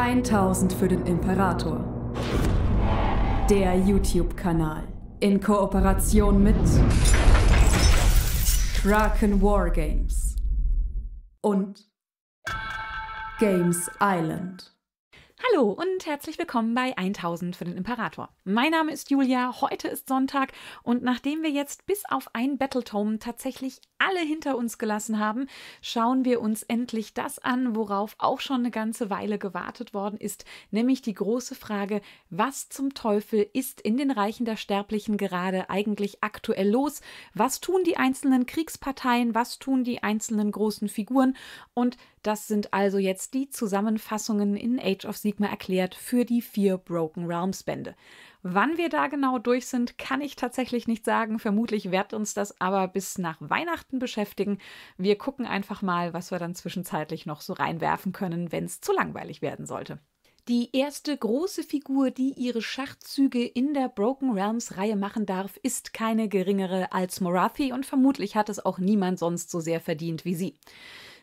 1000 für den Imperator. Der YouTube-Kanal in Kooperation mit Kraken War Games und Games Island. Hallo und herzlich willkommen bei 1000 für den Imperator. Mein Name ist Julia, heute ist Sonntag und nachdem wir jetzt bis auf ein Battletome tatsächlich alle hinter uns gelassen haben, schauen wir uns endlich das an, worauf auch schon eine ganze Weile gewartet worden ist, nämlich die große Frage, was zum Teufel ist in den Reichen der Sterblichen gerade eigentlich aktuell los? Was tun die einzelnen Kriegsparteien? Was tun die einzelnen großen Figuren? Und das sind also jetzt die Zusammenfassungen in Age of Sigma erklärt für die vier Broken Realms Bände. Wann wir da genau durch sind, kann ich tatsächlich nicht sagen. Vermutlich wird uns das aber bis nach Weihnachten beschäftigen. Wir gucken einfach mal, was wir dann zwischenzeitlich noch so reinwerfen können, wenn es zu langweilig werden sollte. Die erste große Figur, die ihre Schachzüge in der Broken Realms Reihe machen darf, ist keine geringere als Morathi und vermutlich hat es auch niemand sonst so sehr verdient wie sie.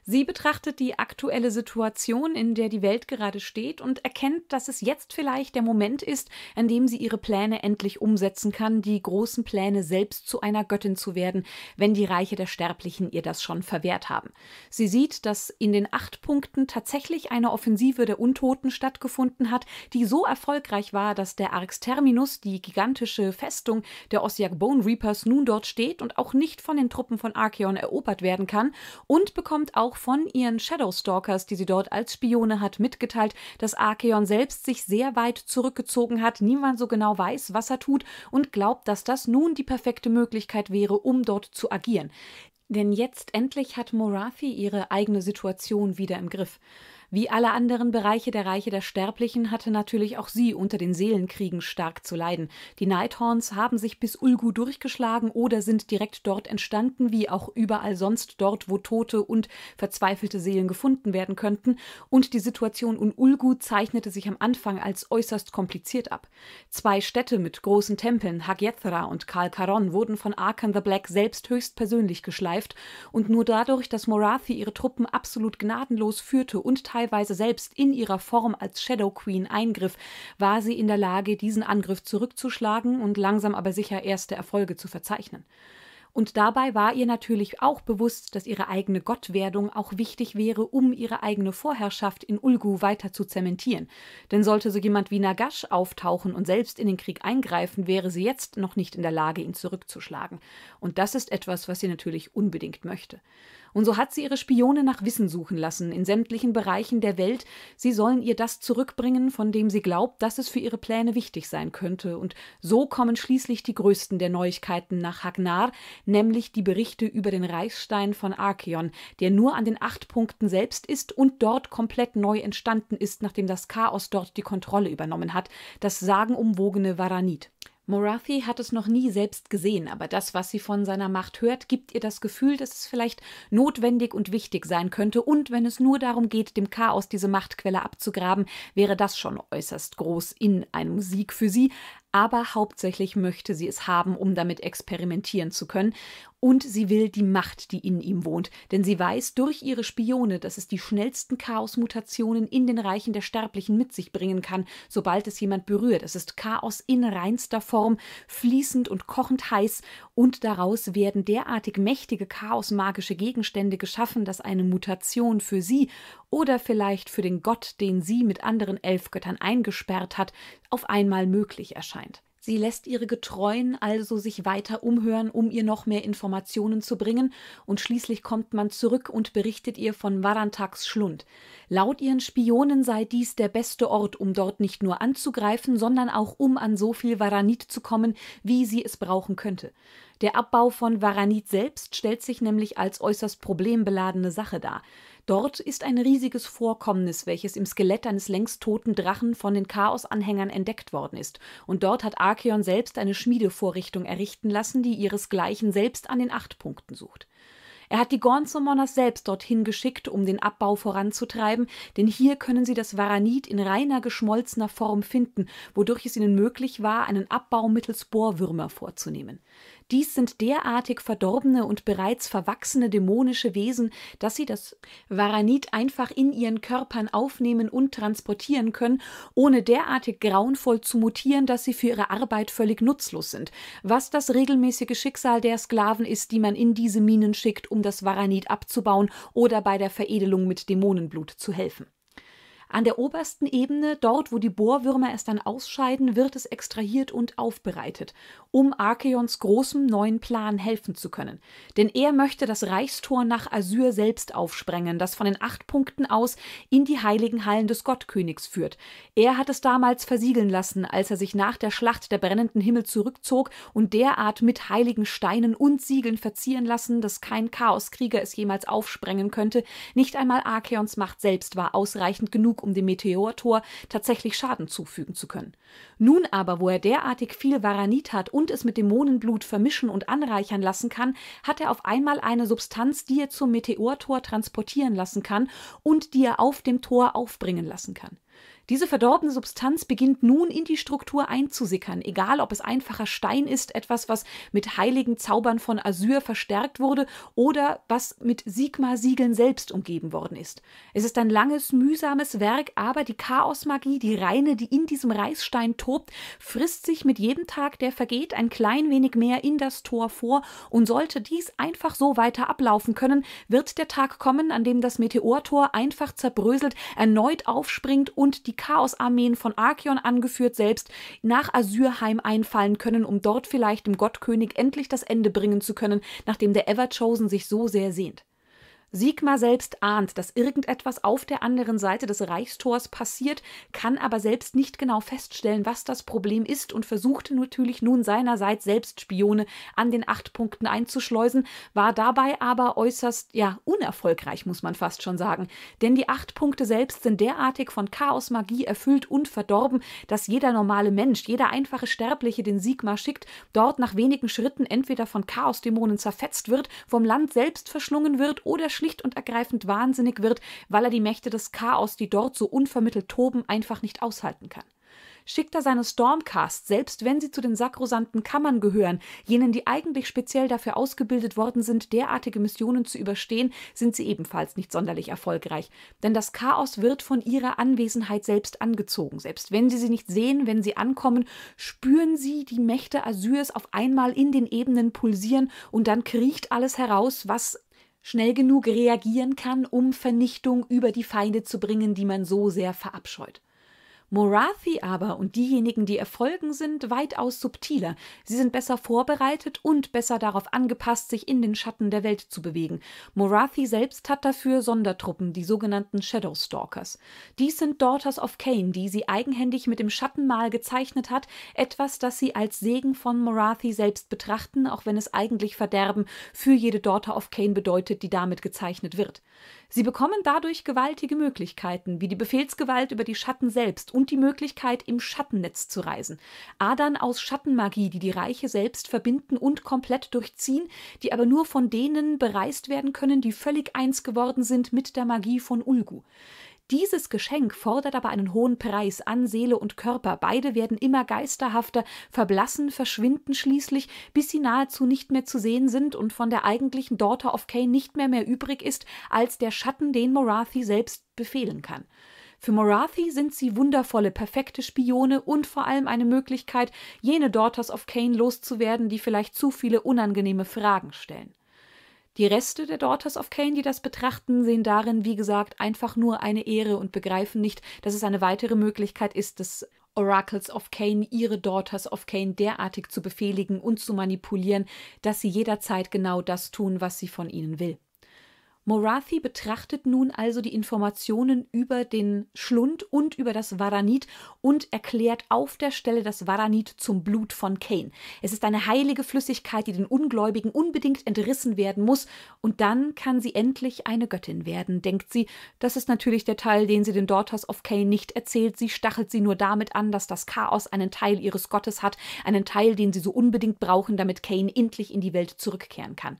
Sie betrachtet die aktuelle Situation, in der die Welt gerade steht, und erkennt, dass es jetzt vielleicht der Moment ist, an dem sie ihre Pläne endlich umsetzen kann, die großen Pläne selbst zu einer Göttin zu werden, wenn die Reiche der Sterblichen ihr das schon verwehrt haben. Sie sieht, dass in den acht Punkten tatsächlich eine Offensive der Untoten stattgefunden hat, die so erfolgreich war, dass der Arx Terminus, die gigantische Festung der Ossiak Bone Reapers, nun dort steht und auch nicht von den Truppen von Archeon erobert werden kann, und bekommt auch von ihren Shadowstalkers, die sie dort als Spione hat, mitgeteilt, dass Archeon selbst sich sehr weit zurückgezogen hat, niemand so genau weiß, was er tut und glaubt, dass das nun die perfekte Möglichkeit wäre, um dort zu agieren. Denn jetzt endlich hat Morathi ihre eigene Situation wieder im Griff. Wie alle anderen Bereiche der Reiche der Sterblichen hatte natürlich auch sie unter den Seelenkriegen stark zu leiden. Die Nighthorns haben sich bis Ulgu durchgeschlagen oder sind direkt dort entstanden, wie auch überall sonst dort, wo tote und verzweifelte Seelen gefunden werden könnten, und die Situation in Ulgu zeichnete sich am Anfang als äußerst kompliziert ab. Zwei Städte mit großen Tempeln, Hagethra und Karl Karon, wurden von Arkan the Black selbst höchstpersönlich geschleift, und nur dadurch, dass Morathi ihre Truppen absolut gnadenlos führte und teilweise teilweise selbst in ihrer Form als Shadow Queen eingriff, war sie in der Lage, diesen Angriff zurückzuschlagen und langsam aber sicher erste Erfolge zu verzeichnen. Und dabei war ihr natürlich auch bewusst, dass ihre eigene Gottwerdung auch wichtig wäre, um ihre eigene Vorherrschaft in Ulgu weiter zu zementieren. Denn sollte so jemand wie Nagash auftauchen und selbst in den Krieg eingreifen, wäre sie jetzt noch nicht in der Lage, ihn zurückzuschlagen. Und das ist etwas, was sie natürlich unbedingt möchte. Und so hat sie ihre Spione nach Wissen suchen lassen in sämtlichen Bereichen der Welt. Sie sollen ihr das zurückbringen, von dem sie glaubt, dass es für ihre Pläne wichtig sein könnte. Und so kommen schließlich die größten der Neuigkeiten nach Hagnar, nämlich die Berichte über den Reichsstein von Archeon, der nur an den acht Punkten selbst ist und dort komplett neu entstanden ist, nachdem das Chaos dort die Kontrolle übernommen hat, das sagenumwogene Varanit. Morathi hat es noch nie selbst gesehen, aber das, was sie von seiner Macht hört, gibt ihr das Gefühl, dass es vielleicht notwendig und wichtig sein könnte, und wenn es nur darum geht, dem Chaos diese Machtquelle abzugraben, wäre das schon äußerst groß in einem Sieg für sie, aber hauptsächlich möchte sie es haben, um damit experimentieren zu können, und sie will die Macht, die in ihm wohnt, denn sie weiß durch ihre Spione, dass es die schnellsten Chaosmutationen in den Reichen der Sterblichen mit sich bringen kann, sobald es jemand berührt. Es ist Chaos in reinster Form, fließend und kochend heiß, und daraus werden derartig mächtige chaosmagische Gegenstände geschaffen, dass eine Mutation für sie oder vielleicht für den Gott, den sie mit anderen Elfgöttern eingesperrt hat, auf einmal möglich erscheint. Sie lässt ihre Getreuen also sich weiter umhören, um ihr noch mehr Informationen zu bringen, und schließlich kommt man zurück und berichtet ihr von Varantaks Schlund. Laut ihren Spionen sei dies der beste Ort, um dort nicht nur anzugreifen, sondern auch um an so viel Varanit zu kommen, wie sie es brauchen könnte. Der Abbau von Varanit selbst stellt sich nämlich als äußerst problembeladene Sache dar. Dort ist ein riesiges Vorkommnis, welches im Skelett eines längst toten Drachen von den Chaos-Anhängern entdeckt worden ist. Und dort hat Archeon selbst eine Schmiedevorrichtung errichten lassen, die ihresgleichen selbst an den Acht Punkten sucht. Er hat die Gornsomonas selbst dorthin geschickt, um den Abbau voranzutreiben, denn hier können sie das Varanit in reiner geschmolzener Form finden, wodurch es ihnen möglich war, einen Abbau mittels Bohrwürmer vorzunehmen. Dies sind derartig verdorbene und bereits verwachsene dämonische Wesen, dass sie das Varanit einfach in ihren Körpern aufnehmen und transportieren können, ohne derartig grauenvoll zu mutieren, dass sie für ihre Arbeit völlig nutzlos sind, was das regelmäßige Schicksal der Sklaven ist, die man in diese Minen schickt, um das Varanit abzubauen oder bei der Veredelung mit Dämonenblut zu helfen. An der obersten Ebene, dort wo die Bohrwürmer es dann ausscheiden, wird es extrahiert und aufbereitet, um Archeons großem neuen Plan helfen zu können. Denn er möchte das Reichstor nach Asyr selbst aufsprengen, das von den acht Punkten aus in die heiligen Hallen des Gottkönigs führt. Er hat es damals versiegeln lassen, als er sich nach der Schlacht der brennenden Himmel zurückzog und derart mit heiligen Steinen und Siegeln verzieren lassen, dass kein Chaoskrieger es jemals aufsprengen könnte. Nicht einmal Archeons Macht selbst war ausreichend genug, genug, um dem Meteortor tatsächlich Schaden zufügen zu können. Nun aber, wo er derartig viel Varanit hat und es mit Dämonenblut vermischen und anreichern lassen kann, hat er auf einmal eine Substanz, die er zum Meteortor transportieren lassen kann und die er auf dem Tor aufbringen lassen kann. Diese verdorbene Substanz beginnt nun in die Struktur einzusickern, egal ob es einfacher Stein ist, etwas, was mit heiligen Zaubern von Assyr verstärkt wurde oder was mit Sigma-Siegeln selbst umgeben worden ist. Es ist ein langes, mühsames Werk, aber die Chaosmagie, die reine, die in diesem Reißstein tobt, frisst sich mit jedem Tag, der vergeht, ein klein wenig mehr in das Tor vor und sollte dies einfach so weiter ablaufen können, wird der Tag kommen, an dem das Meteortor einfach zerbröselt, erneut aufspringt und die Chaosarmeen von Archeon angeführt selbst nach Asyrheim einfallen können, um dort vielleicht dem Gottkönig endlich das Ende bringen zu können, nachdem der Everchosen sich so sehr sehnt. Sigmar selbst ahnt, dass irgendetwas auf der anderen Seite des Reichstors passiert, kann aber selbst nicht genau feststellen, was das Problem ist und versuchte natürlich nun seinerseits selbst Spione an den acht Punkten einzuschleusen, war dabei aber äußerst, ja, unerfolgreich, muss man fast schon sagen. Denn die acht Punkte selbst sind derartig von Chaosmagie erfüllt und verdorben, dass jeder normale Mensch, jeder einfache Sterbliche, den Sigmar schickt, dort nach wenigen Schritten entweder von Chaosdämonen zerfetzt wird, vom Land selbst verschlungen wird oder schlicht und ergreifend wahnsinnig wird, weil er die Mächte des Chaos, die dort so unvermittelt toben, einfach nicht aushalten kann schickt er seine Stormcast, selbst wenn sie zu den sakrosanten Kammern gehören, jenen, die eigentlich speziell dafür ausgebildet worden sind, derartige Missionen zu überstehen, sind sie ebenfalls nicht sonderlich erfolgreich. Denn das Chaos wird von ihrer Anwesenheit selbst angezogen. Selbst wenn sie sie nicht sehen, wenn sie ankommen, spüren sie die Mächte Asyrs auf einmal in den Ebenen pulsieren und dann kriecht alles heraus, was schnell genug reagieren kann, um Vernichtung über die Feinde zu bringen, die man so sehr verabscheut. Morathi aber und diejenigen, die erfolgen, sind weitaus subtiler. Sie sind besser vorbereitet und besser darauf angepasst, sich in den Schatten der Welt zu bewegen. Morathi selbst hat dafür Sondertruppen, die sogenannten Shadowstalkers. Dies sind Daughters of Cain, die sie eigenhändig mit dem Schattenmal gezeichnet hat, etwas, das sie als Segen von Morathi selbst betrachten, auch wenn es eigentlich Verderben für jede Daughter of Cain bedeutet, die damit gezeichnet wird. Sie bekommen dadurch gewaltige Möglichkeiten, wie die Befehlsgewalt über die Schatten selbst und die Möglichkeit, im Schattennetz zu reisen. Adern aus Schattenmagie, die die Reiche selbst verbinden und komplett durchziehen, die aber nur von denen bereist werden können, die völlig eins geworden sind mit der Magie von Ulgu. Dieses Geschenk fordert aber einen hohen Preis an Seele und Körper. Beide werden immer geisterhafter, verblassen, verschwinden schließlich, bis sie nahezu nicht mehr zu sehen sind und von der eigentlichen Daughter of Kane nicht mehr mehr übrig ist als der Schatten, den Morathi selbst befehlen kann. Für Morathi sind sie wundervolle, perfekte Spione und vor allem eine Möglichkeit, jene Daughters of Cain loszuwerden, die vielleicht zu viele unangenehme Fragen stellen. Die Reste der Daughters of Cain, die das betrachten, sehen darin, wie gesagt, einfach nur eine Ehre und begreifen nicht, dass es eine weitere Möglichkeit ist, des Oracles of Cain, ihre Daughters of Cain derartig zu befehligen und zu manipulieren, dass sie jederzeit genau das tun, was sie von ihnen will. Morathi betrachtet nun also die Informationen über den Schlund und über das Varanit und erklärt auf der Stelle das Varanit zum Blut von Cain. Es ist eine heilige Flüssigkeit, die den Ungläubigen unbedingt entrissen werden muss, und dann kann sie endlich eine Göttin werden, denkt sie. Das ist natürlich der Teil, den sie den Daughters of Cain nicht erzählt. Sie stachelt sie nur damit an, dass das Chaos einen Teil ihres Gottes hat, einen Teil, den sie so unbedingt brauchen, damit Cain endlich in die Welt zurückkehren kann.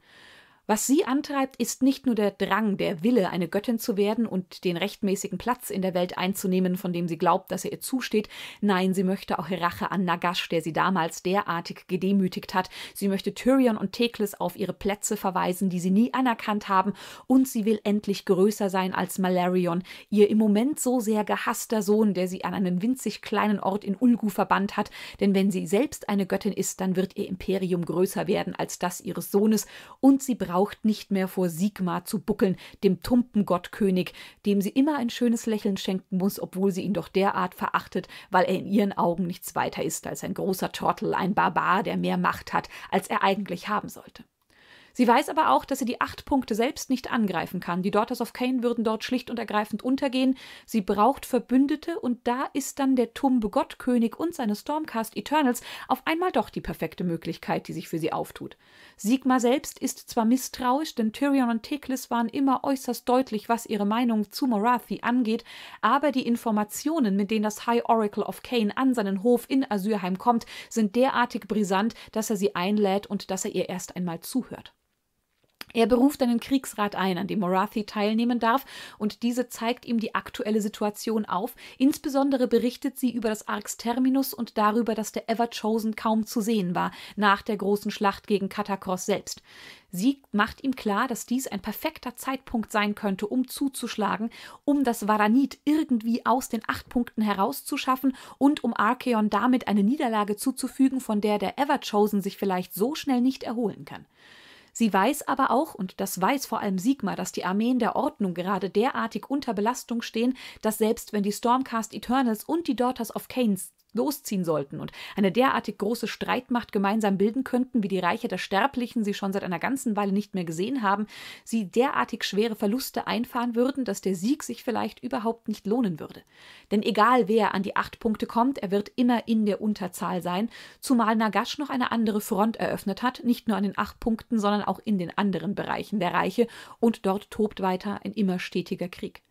Was sie antreibt, ist nicht nur der Drang, der Wille, eine Göttin zu werden und den rechtmäßigen Platz in der Welt einzunehmen, von dem sie glaubt, dass er ihr zusteht, nein, sie möchte auch Rache an Nagash, der sie damals derartig gedemütigt hat, sie möchte Tyrion und Thekles auf ihre Plätze verweisen, die sie nie anerkannt haben, und sie will endlich größer sein als Malarion, ihr im Moment so sehr gehasster Sohn, der sie an einen winzig kleinen Ort in Ulgu verbannt hat, denn wenn sie selbst eine Göttin ist, dann wird ihr Imperium größer werden als das ihres Sohnes, und sie braucht braucht nicht mehr vor Sigmar zu buckeln, dem Tumpengottkönig, dem sie immer ein schönes Lächeln schenken muss, obwohl sie ihn doch derart verachtet, weil er in ihren Augen nichts weiter ist als ein großer Tortel, ein Barbar, der mehr Macht hat, als er eigentlich haben sollte. Sie weiß aber auch, dass sie die acht Punkte selbst nicht angreifen kann. Die Daughters of Cain würden dort schlicht und ergreifend untergehen. Sie braucht Verbündete und da ist dann der Tumbe Gottkönig und seine Stormcast Eternals auf einmal doch die perfekte Möglichkeit, die sich für sie auftut. Sigma selbst ist zwar misstrauisch, denn Tyrion und Teklis waren immer äußerst deutlich, was ihre Meinung zu Morathi angeht, aber die Informationen, mit denen das High Oracle of Cain an seinen Hof in Asyrheim kommt, sind derartig brisant, dass er sie einlädt und dass er ihr erst einmal zuhört. Er beruft einen Kriegsrat ein, an dem Morathi teilnehmen darf, und diese zeigt ihm die aktuelle Situation auf. Insbesondere berichtet sie über das Arx Terminus und darüber, dass der Ever Chosen kaum zu sehen war, nach der großen Schlacht gegen Katakros selbst. Sie macht ihm klar, dass dies ein perfekter Zeitpunkt sein könnte, um zuzuschlagen, um das Varanit irgendwie aus den acht Punkten herauszuschaffen und um Archeon damit eine Niederlage zuzufügen, von der der Everchosen sich vielleicht so schnell nicht erholen kann. Sie weiß aber auch, und das weiß vor allem Sigma, dass die Armeen der Ordnung gerade derartig unter Belastung stehen, dass selbst wenn die Stormcast Eternals und die Daughters of Canes losziehen sollten und eine derartig große Streitmacht gemeinsam bilden könnten, wie die Reiche der Sterblichen sie schon seit einer ganzen Weile nicht mehr gesehen haben, sie derartig schwere Verluste einfahren würden, dass der Sieg sich vielleicht überhaupt nicht lohnen würde. Denn egal wer an die acht Punkte kommt, er wird immer in der Unterzahl sein, zumal Nagash noch eine andere Front eröffnet hat, nicht nur an den acht Punkten, sondern auch in den anderen Bereichen der Reiche, und dort tobt weiter ein immer stetiger Krieg.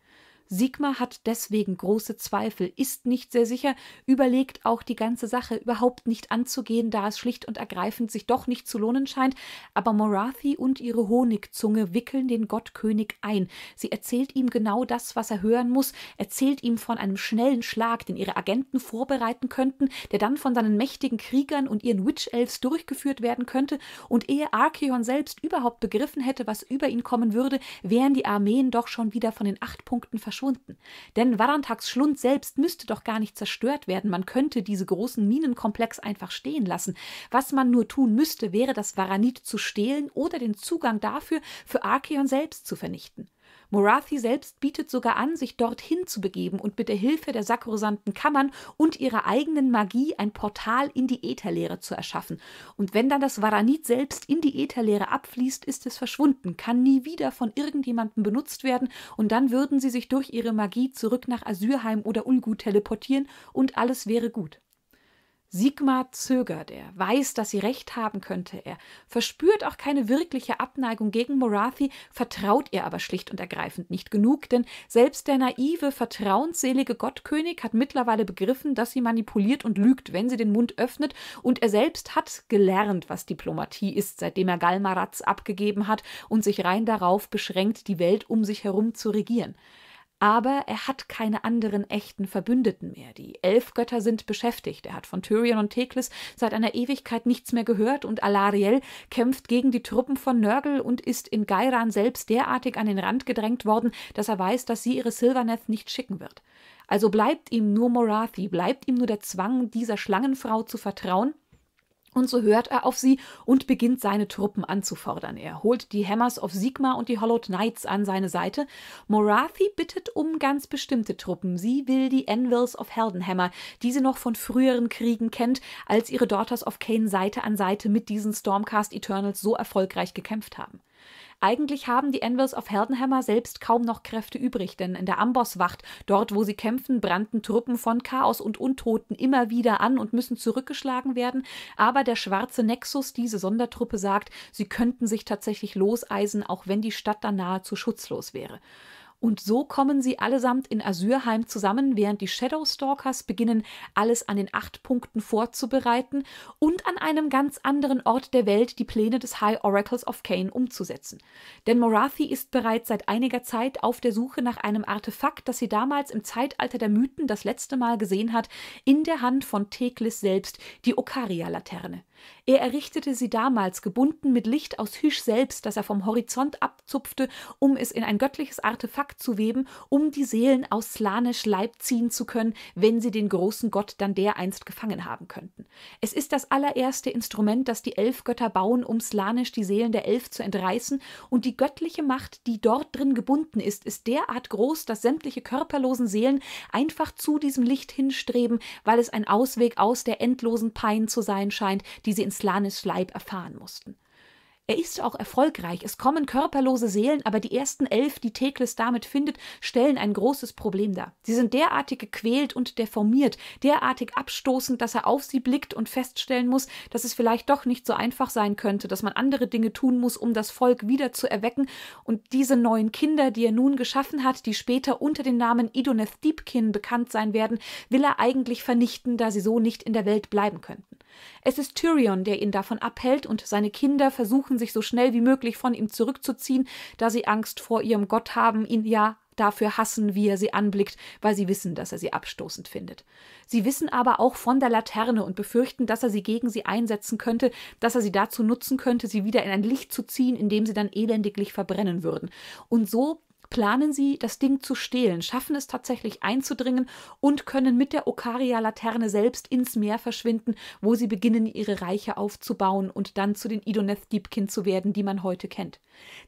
Sigma hat deswegen große Zweifel, ist nicht sehr sicher, überlegt auch die ganze Sache überhaupt nicht anzugehen, da es schlicht und ergreifend sich doch nicht zu lohnen scheint, aber Morathi und ihre Honigzunge wickeln den Gottkönig ein. Sie erzählt ihm genau das, was er hören muss, erzählt ihm von einem schnellen Schlag, den ihre Agenten vorbereiten könnten, der dann von seinen mächtigen Kriegern und ihren Witch-Elves durchgeführt werden könnte, und ehe Archeon selbst überhaupt begriffen hätte, was über ihn kommen würde, wären die Armeen doch schon wieder von den acht Punkten verschwunden verschwunden. Denn Warantags Schlund selbst müsste doch gar nicht zerstört werden. Man könnte diese großen Minenkomplex einfach stehen lassen. Was man nur tun müsste, wäre, das Varanit zu stehlen oder den Zugang dafür für Archeon selbst zu vernichten. Morathi selbst bietet sogar an, sich dorthin zu begeben und mit der Hilfe der sakrosanten Kammern und ihrer eigenen Magie ein Portal in die Ätherlehre zu erschaffen. Und wenn dann das Varanit selbst in die Ätherlehre abfließt, ist es verschwunden, kann nie wieder von irgendjemandem benutzt werden und dann würden sie sich durch ihre Magie zurück nach Asyrheim oder Ulgu teleportieren und alles wäre gut. Sigmar zögert, er weiß, dass sie recht haben könnte, er verspürt auch keine wirkliche Abneigung gegen Morathi, vertraut ihr aber schlicht und ergreifend nicht genug, denn selbst der naive, vertrauensselige Gottkönig hat mittlerweile begriffen, dass sie manipuliert und lügt, wenn sie den Mund öffnet, und er selbst hat gelernt, was Diplomatie ist, seitdem er Galmaratz abgegeben hat und sich rein darauf beschränkt, die Welt um sich herum zu regieren aber er hat keine anderen echten Verbündeten mehr. Die Elfgötter sind beschäftigt. Er hat von Tyrion und Teklis seit einer Ewigkeit nichts mehr gehört und Alariel kämpft gegen die Truppen von Nörgel und ist in Gairan selbst derartig an den Rand gedrängt worden, dass er weiß, dass sie ihre Silverneth nicht schicken wird. Also bleibt ihm nur Morathi, bleibt ihm nur der Zwang, dieser Schlangenfrau zu vertrauen und so hört er auf sie und beginnt seine Truppen anzufordern. Er holt die Hammers of Sigma und die Hollowed Knights an seine Seite. Morathi bittet um ganz bestimmte Truppen. Sie will die Anvils of Heldenhammer, die sie noch von früheren Kriegen kennt, als ihre Daughters of Cain Seite an Seite mit diesen Stormcast Eternals so erfolgreich gekämpft haben. Eigentlich haben die Anvils of Heldenhammer selbst kaum noch Kräfte übrig, denn in der Ambosswacht, dort wo sie kämpfen, brannten Truppen von Chaos und Untoten immer wieder an und müssen zurückgeschlagen werden. Aber der schwarze Nexus, diese Sondertruppe, sagt, sie könnten sich tatsächlich loseisen, auch wenn die Stadt dann nahezu schutzlos wäre. Und so kommen sie allesamt in Asyrheim zusammen, während die Shadowstalkers beginnen, alles an den acht Punkten vorzubereiten und an einem ganz anderen Ort der Welt die Pläne des High Oracles of Kane umzusetzen. Denn Morathi ist bereits seit einiger Zeit auf der Suche nach einem Artefakt, das sie damals im Zeitalter der Mythen das letzte Mal gesehen hat, in der Hand von Teklis selbst, die Okaria-Laterne. Er errichtete sie damals gebunden mit Licht aus Hüsch selbst, das er vom Horizont abzupfte, um es in ein göttliches Artefakt zu weben, um die Seelen aus Slanisch Leib ziehen zu können, wenn sie den großen Gott dann dereinst gefangen haben könnten. Es ist das allererste Instrument, das die Elfgötter bauen, um Slanisch die Seelen der Elf zu entreißen, und die göttliche Macht, die dort drin gebunden ist, ist derart groß, dass sämtliche körperlosen Seelen einfach zu diesem Licht hinstreben, weil es ein Ausweg aus der endlosen Pein zu sein scheint, die die sie in Slanes Leib erfahren mussten. Er ist auch erfolgreich. Es kommen körperlose Seelen, aber die ersten elf, die Thekles damit findet, stellen ein großes Problem dar. Sie sind derartig gequält und deformiert, derartig abstoßend, dass er auf sie blickt und feststellen muss, dass es vielleicht doch nicht so einfach sein könnte, dass man andere Dinge tun muss, um das Volk wieder zu erwecken. Und diese neuen Kinder, die er nun geschaffen hat, die später unter dem Namen Idoneth Deepkin bekannt sein werden, will er eigentlich vernichten, da sie so nicht in der Welt bleiben könnten. Es ist Tyrion, der ihn davon abhält, und seine Kinder versuchen versuchen, sich so schnell wie möglich von ihm zurückzuziehen, da sie Angst vor ihrem Gott haben, ihn ja dafür hassen, wie er sie anblickt, weil sie wissen, dass er sie abstoßend findet. Sie wissen aber auch von der Laterne und befürchten, dass er sie gegen sie einsetzen könnte, dass er sie dazu nutzen könnte, sie wieder in ein Licht zu ziehen, in dem sie dann elendiglich verbrennen würden. Und so planen sie, das Ding zu stehlen, schaffen es tatsächlich einzudringen und können mit der Okaria-Laterne selbst ins Meer verschwinden, wo sie beginnen, ihre Reiche aufzubauen und dann zu den Idoneth Diebkin zu werden, die man heute kennt.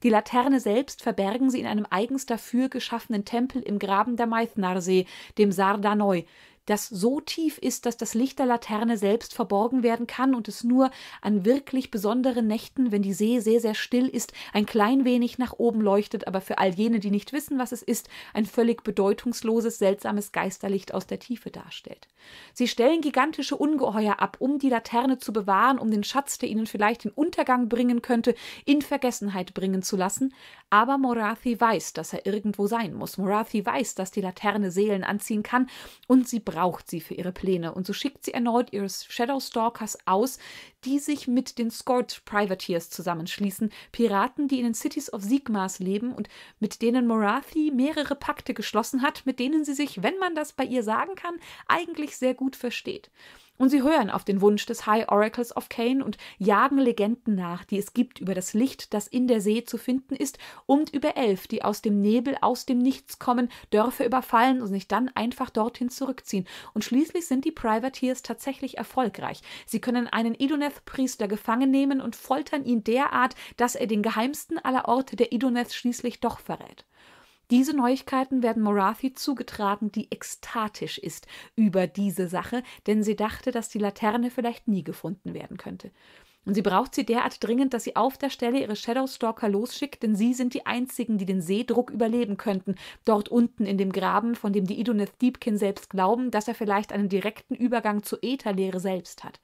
Die Laterne selbst verbergen sie in einem eigens dafür geschaffenen Tempel im Graben der Maithnarsee, dem Sardanoi, das so tief ist, dass das Licht der Laterne selbst verborgen werden kann und es nur an wirklich besonderen Nächten, wenn die See sehr, sehr still ist, ein klein wenig nach oben leuchtet, aber für all jene, die nicht wissen, was es ist, ein völlig bedeutungsloses, seltsames Geisterlicht aus der Tiefe darstellt. Sie stellen gigantische Ungeheuer ab, um die Laterne zu bewahren, um den Schatz, der ihnen vielleicht den Untergang bringen könnte, in Vergessenheit bringen zu lassen, aber Morathi weiß, dass er irgendwo sein muss. Morathi weiß, dass die Laterne Seelen anziehen kann und sie braucht braucht sie für ihre Pläne und so schickt sie erneut ihre Shadowstalkers aus, die sich mit den Scourge Privateers zusammenschließen, Piraten, die in den Cities of Sigmas leben und mit denen Morathi mehrere Pakte geschlossen hat, mit denen sie sich, wenn man das bei ihr sagen kann, eigentlich sehr gut versteht. Und sie hören auf den Wunsch des High Oracles of Kane und jagen Legenden nach, die es gibt über das Licht, das in der See zu finden ist, und über Elf, die aus dem Nebel, aus dem Nichts kommen, Dörfer überfallen und sich dann einfach dorthin zurückziehen. Und schließlich sind die Privateers tatsächlich erfolgreich. Sie können einen Idoneth-Priester gefangen nehmen und foltern ihn derart, dass er den geheimsten aller Orte der Idoneth schließlich doch verrät. Diese Neuigkeiten werden Morathi zugetragen, die ekstatisch ist über diese Sache, denn sie dachte, dass die Laterne vielleicht nie gefunden werden könnte. Und sie braucht sie derart dringend, dass sie auf der Stelle ihre Shadowstalker losschickt, denn sie sind die einzigen, die den Seedruck überleben könnten. Dort unten in dem Graben, von dem die Idoneth Deepkin selbst glauben, dass er vielleicht einen direkten Übergang zur Ätherlehre selbst hat.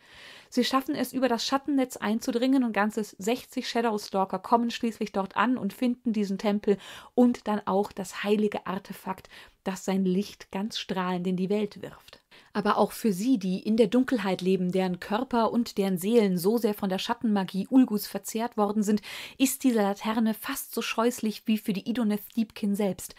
Sie schaffen es, über das Schattennetz einzudringen und ganze 60 Shadowstalker kommen schließlich dort an und finden diesen Tempel und dann auch das heilige Artefakt, das sein Licht ganz strahlend in die Welt wirft aber auch für sie, die in der Dunkelheit leben, deren Körper und deren Seelen so sehr von der Schattenmagie Ulgus verzehrt worden sind, ist diese Laterne fast so scheußlich wie für die Idoneth Diebkin selbst.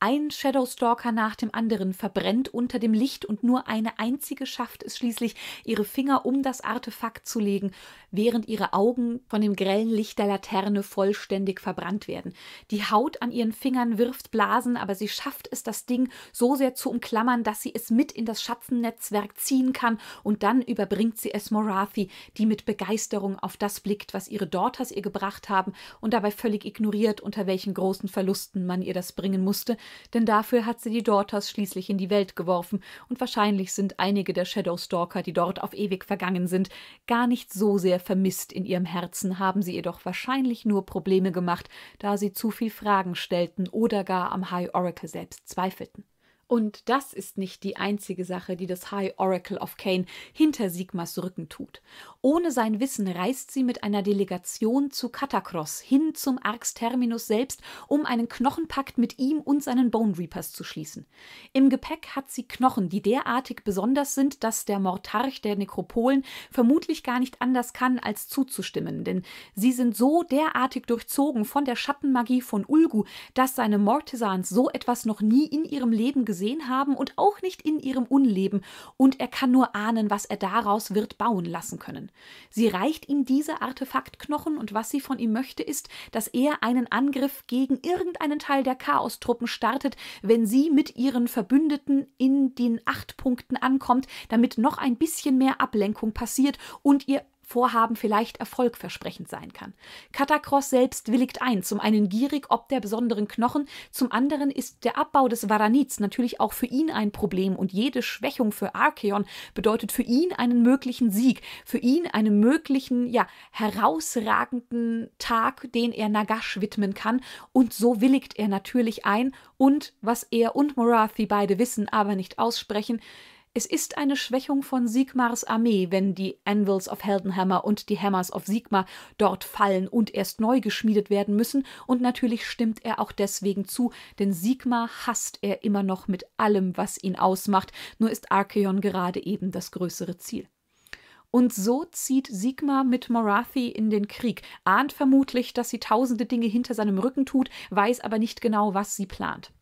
Ein Shadowstalker nach dem anderen verbrennt unter dem Licht und nur eine einzige schafft es schließlich, ihre Finger um das Artefakt zu legen, während ihre Augen von dem grellen Licht der Laterne vollständig verbrannt werden. Die Haut an ihren Fingern wirft Blasen, aber sie schafft es, das Ding so sehr zu umklammern, dass sie es mit in das Schatten Schwarzen-Netzwerk ziehen kann, und dann überbringt sie es Morathi, die mit Begeisterung auf das blickt, was ihre Daughters ihr gebracht haben, und dabei völlig ignoriert, unter welchen großen Verlusten man ihr das bringen musste, denn dafür hat sie die Daughters schließlich in die Welt geworfen, und wahrscheinlich sind einige der Shadowstalker, die dort auf ewig vergangen sind, gar nicht so sehr vermisst in ihrem Herzen, haben sie jedoch wahrscheinlich nur Probleme gemacht, da sie zu viel Fragen stellten oder gar am High Oracle selbst zweifelten. Und das ist nicht die einzige Sache, die das High Oracle of Kane hinter Sigmas Rücken tut. Ohne sein Wissen reist sie mit einer Delegation zu Katakross hin zum Arx Terminus selbst, um einen Knochenpakt mit ihm und seinen Bone Reapers zu schließen. Im Gepäck hat sie Knochen, die derartig besonders sind, dass der Mortarch der Nekropolen vermutlich gar nicht anders kann, als zuzustimmen, denn sie sind so derartig durchzogen von der Schattenmagie von Ulgu, dass seine Mortisans so etwas noch nie in ihrem Leben gesehen gesehen haben und auch nicht in ihrem Unleben, und er kann nur ahnen, was er daraus wird bauen lassen können. Sie reicht ihm diese Artefaktknochen, und was sie von ihm möchte, ist, dass er einen Angriff gegen irgendeinen Teil der Chaostruppen startet, wenn sie mit ihren Verbündeten in den Acht Punkten ankommt, damit noch ein bisschen mehr Ablenkung passiert und ihr Vorhaben vielleicht erfolgversprechend sein kann. Katakross selbst willigt ein, zum einen gierig ob der besonderen Knochen, zum anderen ist der Abbau des Varanits natürlich auch für ihn ein Problem und jede Schwächung für Archeon bedeutet für ihn einen möglichen Sieg, für ihn einen möglichen, ja, herausragenden Tag, den er Nagash widmen kann und so willigt er natürlich ein und was er und Morathi beide wissen, aber nicht aussprechen, es ist eine Schwächung von Sigmars Armee, wenn die Anvils of Heldenhammer und die Hammers of Sigmar dort fallen und erst neu geschmiedet werden müssen, und natürlich stimmt er auch deswegen zu, denn Sigmar hasst er immer noch mit allem, was ihn ausmacht, nur ist Archeon gerade eben das größere Ziel. Und so zieht Sigma mit Morathi in den Krieg, ahnt vermutlich, dass sie tausende Dinge hinter seinem Rücken tut, weiß aber nicht genau, was sie plant.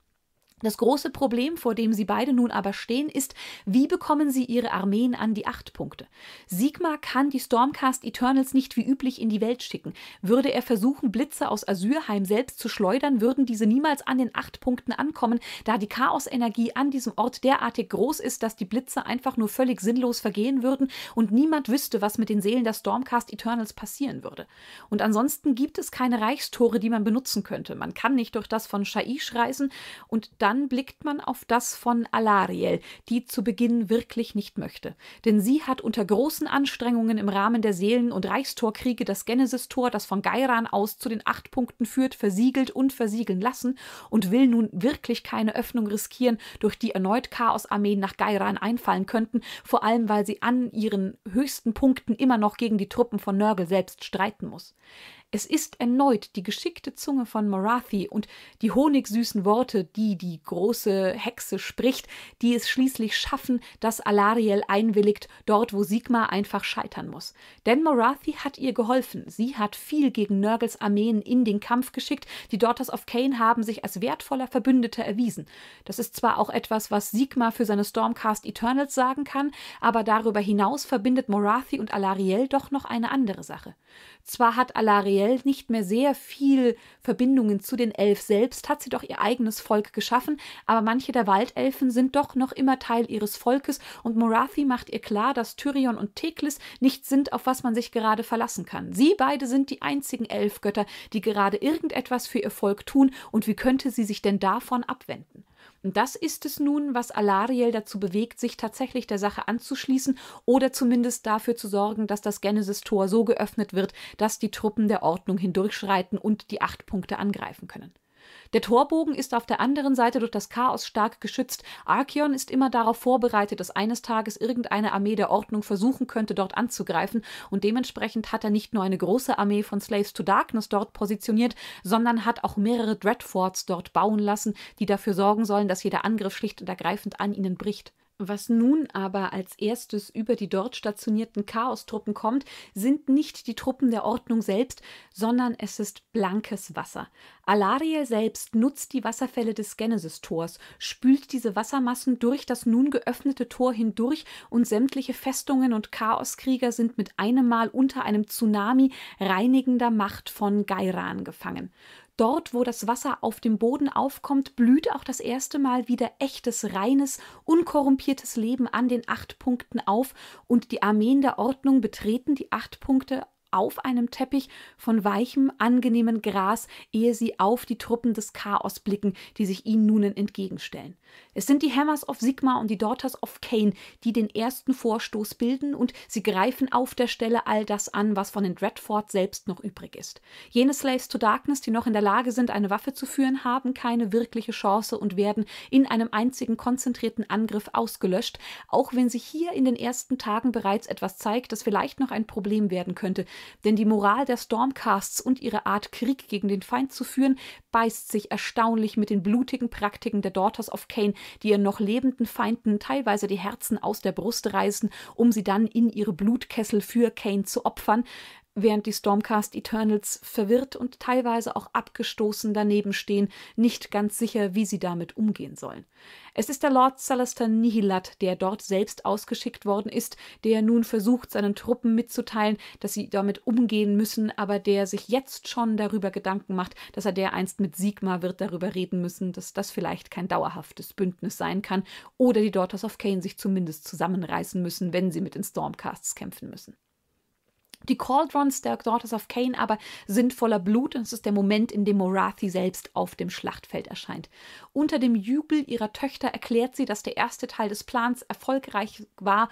Das große Problem, vor dem sie beide nun aber stehen, ist, wie bekommen sie ihre Armeen an die acht Punkte? Sigmar kann die Stormcast Eternals nicht wie üblich in die Welt schicken. Würde er versuchen, Blitze aus Asyrheim selbst zu schleudern, würden diese niemals an den acht Punkten ankommen, da die Chaosenergie an diesem Ort derartig groß ist, dass die Blitze einfach nur völlig sinnlos vergehen würden und niemand wüsste, was mit den Seelen der Stormcast Eternals passieren würde. Und ansonsten gibt es keine Reichstore, die man benutzen könnte. Man kann nicht durch das von Shaish reisen und da dann blickt man auf das von Alariel, die zu Beginn wirklich nicht möchte. Denn sie hat unter großen Anstrengungen im Rahmen der Seelen- und Reichstorkriege das Genesis-Tor, das von Gairan aus zu den acht Punkten führt, versiegelt und versiegeln lassen und will nun wirklich keine Öffnung riskieren, durch die erneut Chaosarmeen nach Gairan einfallen könnten, vor allem weil sie an ihren höchsten Punkten immer noch gegen die Truppen von Nörgel selbst streiten muss. Es ist erneut die geschickte Zunge von Marathi und die honigsüßen Worte, die die große Hexe spricht, die es schließlich schaffen, dass Alariel einwilligt, dort wo Sigma einfach scheitern muss. Denn Marathi hat ihr geholfen. Sie hat viel gegen Nörgels Armeen in den Kampf geschickt. Die Daughters of Cain haben sich als wertvoller Verbündeter erwiesen. Das ist zwar auch etwas, was Sigma für seine Stormcast Eternals sagen kann, aber darüber hinaus verbindet Morathi und Alariel doch noch eine andere Sache. Zwar hat Alariel materiell nicht mehr sehr viel Verbindungen zu den Elf selbst, hat sie doch ihr eigenes Volk geschaffen, aber manche der Waldelfen sind doch noch immer Teil ihres Volkes und Morathi macht ihr klar, dass Tyrion und Teklis nicht sind, auf was man sich gerade verlassen kann. Sie beide sind die einzigen Elfgötter, die gerade irgendetwas für ihr Volk tun und wie könnte sie sich denn davon abwenden? Und das ist es nun, was Alariel dazu bewegt, sich tatsächlich der Sache anzuschließen oder zumindest dafür zu sorgen, dass das Genesis-Tor so geöffnet wird, dass die Truppen der Ordnung hindurchschreiten und die acht Punkte angreifen können. Der Torbogen ist auf der anderen Seite durch das Chaos stark geschützt. Archeon ist immer darauf vorbereitet, dass eines Tages irgendeine Armee der Ordnung versuchen könnte, dort anzugreifen. Und dementsprechend hat er nicht nur eine große Armee von Slaves to Darkness dort positioniert, sondern hat auch mehrere Dreadforts dort bauen lassen, die dafür sorgen sollen, dass jeder Angriff schlicht und ergreifend an ihnen bricht. Was nun aber als erstes über die dort stationierten Chaostruppen kommt, sind nicht die Truppen der Ordnung selbst, sondern es ist blankes Wasser. Alariel selbst nutzt die Wasserfälle des Genesis-Tors, spült diese Wassermassen durch das nun geöffnete Tor hindurch und sämtliche Festungen und Chaoskrieger sind mit einem Mal unter einem Tsunami reinigender Macht von Gairan gefangen. Dort, wo das Wasser auf dem Boden aufkommt, blüht auch das erste Mal wieder echtes, reines, unkorrumpiertes Leben an den acht Punkten auf und die Armeen der Ordnung betreten die acht Punkte auf einem Teppich von weichem, angenehmem Gras, ehe sie auf die Truppen des Chaos blicken, die sich ihnen nun entgegenstellen. Es sind die Hammers of Sigma und die Daughters of Cain, die den ersten Vorstoß bilden und sie greifen auf der Stelle all das an, was von den Dreadfort selbst noch übrig ist. Jene Slaves to Darkness, die noch in der Lage sind, eine Waffe zu führen, haben keine wirkliche Chance und werden in einem einzigen konzentrierten Angriff ausgelöscht, auch wenn sich hier in den ersten Tagen bereits etwas zeigt, das vielleicht noch ein Problem werden könnte, denn die Moral der Stormcasts und ihre Art, Krieg gegen den Feind zu führen, beißt sich erstaunlich mit den blutigen Praktiken der Daughters of Cain, die ihren noch lebenden Feinden teilweise die Herzen aus der Brust reißen, um sie dann in ihre Blutkessel für Kane zu opfern während die Stormcast Eternals verwirrt und teilweise auch abgestoßen daneben stehen, nicht ganz sicher, wie sie damit umgehen sollen. Es ist der Lord Salaster Nihilat, der dort selbst ausgeschickt worden ist, der nun versucht, seinen Truppen mitzuteilen, dass sie damit umgehen müssen, aber der sich jetzt schon darüber Gedanken macht, dass er dereinst mit Sigma wird darüber reden müssen, dass das vielleicht kein dauerhaftes Bündnis sein kann oder die Daughters of Cain sich zumindest zusammenreißen müssen, wenn sie mit den Stormcasts kämpfen müssen. Die Cauldrons der Daughters of Cain aber sind voller Blut und es ist der Moment, in dem Morathi selbst auf dem Schlachtfeld erscheint. Unter dem Jubel ihrer Töchter erklärt sie, dass der erste Teil des Plans erfolgreich war